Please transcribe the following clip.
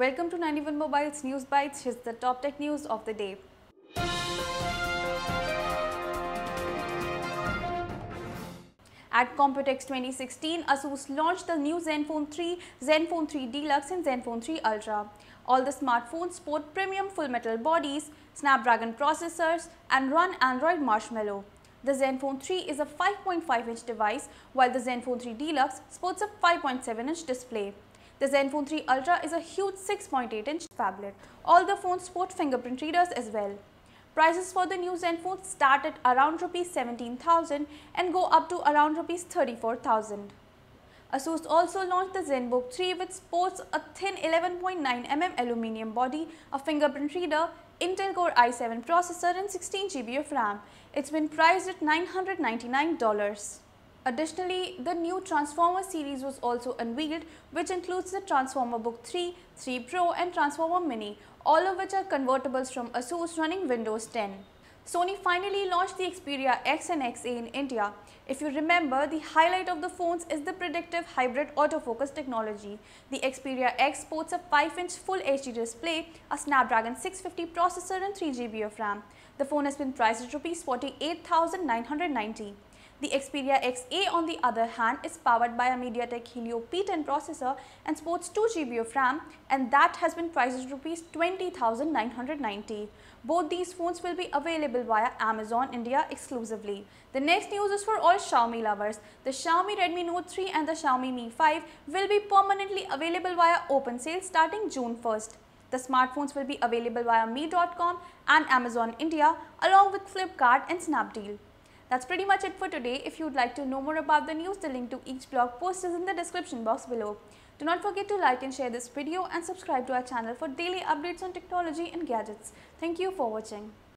Welcome to 91 Mobile's News Bites. Here's the top tech news of the day. At Computex 2016, ASUS launched the new Zenfone 3, Zenfone 3 Deluxe and Zenfone 3 Ultra. All the smartphones sport premium full metal bodies, Snapdragon processors and run Android Marshmallow. The Zenfone 3 is a 5.5 inch device while the Zenfone 3 Deluxe sports a 5.7 inch display. The Zenfone 3 Ultra is a huge 6.8 inch tablet. All the phones sport fingerprint readers as well. Prices for the new Zenfone start at around ₹17,000 17,000 and go up to around ₹34,000. 34,000. Asus also launched the ZenBook 3 which sports a thin 11.9mm aluminium body, a fingerprint reader, Intel Core i7 processor and 16GB of RAM. It's been priced at $999. Additionally, the new Transformer series was also unveiled which includes the Transformer Book 3, 3 Pro and Transformer Mini, all of which are convertibles from ASUS running Windows 10. Sony finally launched the Xperia X and XA in India. If you remember, the highlight of the phones is the predictive hybrid autofocus technology. The Xperia X sports a 5-inch Full HD display, a Snapdragon 650 processor and 3GB of RAM. The phone has been priced at Rs 48,990. The Xperia XA on the other hand is powered by a MediaTek Helio P10 processor and sports 2GB of RAM and that has been priced at Rs 20,990. Both these phones will be available via Amazon India exclusively. The next news is for all Xiaomi lovers. The Xiaomi Redmi Note 3 and the Xiaomi Mi 5 will be permanently available via open sale starting June 1st. The smartphones will be available via me.com and Amazon India along with Flipkart and Snapdeal. That's pretty much it for today. If you'd like to know more about the news, the link to each blog post is in the description box below. Do not forget to like and share this video and subscribe to our channel for daily updates on technology and gadgets. Thank you for watching.